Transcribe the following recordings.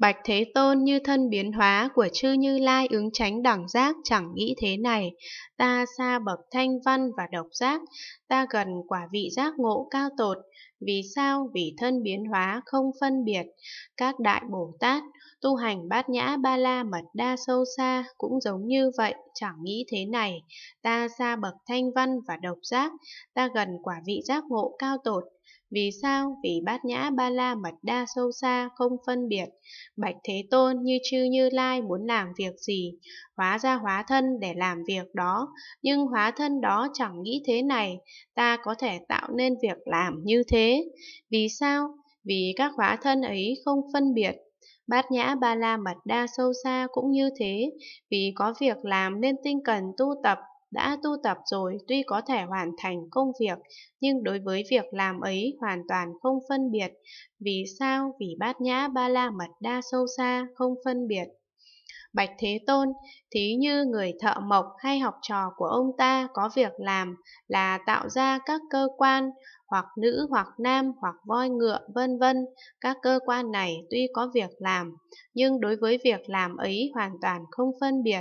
Bạch Thế Tôn như thân biến hóa của chư Như Lai ứng tránh đẳng giác chẳng nghĩ thế này, ta xa bậc thanh văn và độc giác, ta gần quả vị giác ngộ cao tột, vì sao vì thân biến hóa không phân biệt, các đại Bồ Tát tu hành bát nhã ba la mật đa sâu xa cũng giống như vậy, chẳng nghĩ thế này, ta xa bậc thanh văn và độc giác, ta gần quả vị giác ngộ cao tột, vì sao? Vì bát nhã ba la mật đa sâu xa, không phân biệt. Bạch Thế Tôn như chư như lai muốn làm việc gì? Hóa ra hóa thân để làm việc đó, nhưng hóa thân đó chẳng nghĩ thế này, ta có thể tạo nên việc làm như thế. Vì sao? Vì các hóa thân ấy không phân biệt. Bát nhã ba la mật đa sâu xa cũng như thế, vì có việc làm nên tinh cần tu tập đã tu tập rồi tuy có thể hoàn thành công việc, nhưng đối với việc làm ấy hoàn toàn không phân biệt. Vì sao? Vì bát nhã ba la mật đa sâu xa không phân biệt Bạch Thế Tôn, thí như người thợ mộc hay học trò của ông ta có việc làm là tạo ra các cơ quan, hoặc nữ hoặc nam hoặc voi ngựa vân vân, các cơ quan này tuy có việc làm, nhưng đối với việc làm ấy hoàn toàn không phân biệt.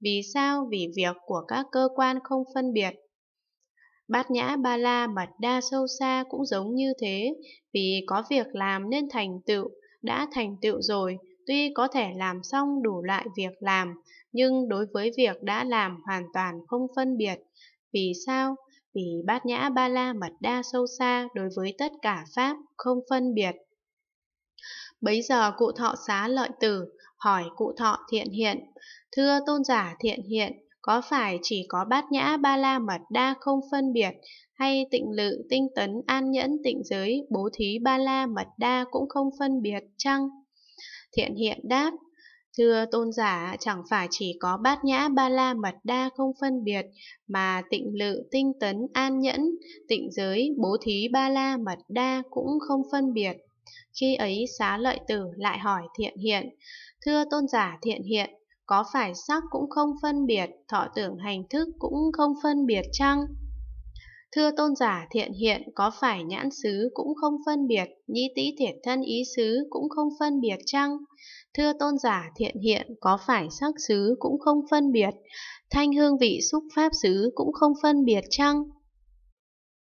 Vì sao? Vì việc của các cơ quan không phân biệt. Bát nhã ba la mật đa sâu xa cũng giống như thế, vì có việc làm nên thành tựu, đã thành tựu rồi, Tuy có thể làm xong đủ loại việc làm, nhưng đối với việc đã làm hoàn toàn không phân biệt. Vì sao? Vì bát nhã ba la mật đa sâu xa đối với tất cả Pháp không phân biệt. Bấy giờ cụ thọ xá lợi tử hỏi cụ thọ thiện hiện, thưa tôn giả thiện hiện, có phải chỉ có bát nhã ba la mật đa không phân biệt hay tịnh lự tinh tấn an nhẫn tịnh giới bố thí ba la mật đa cũng không phân biệt chăng Thiện hiện đáp, thưa tôn giả chẳng phải chỉ có bát nhã ba la mật đa không phân biệt, mà tịnh lự tinh tấn an nhẫn, tịnh giới bố thí ba la mật đa cũng không phân biệt. Khi ấy xá lợi tử lại hỏi thiện hiện, thưa tôn giả thiện hiện, có phải sắc cũng không phân biệt, thọ tưởng hành thức cũng không phân biệt chăng? Thưa tôn giả thiện hiện có phải nhãn xứ cũng không phân biệt, nhĩ tĩ thiện thân ý xứ cũng không phân biệt chăng? Thưa tôn giả thiện hiện có phải sắc xứ cũng không phân biệt, thanh hương vị xúc pháp xứ cũng không phân biệt chăng?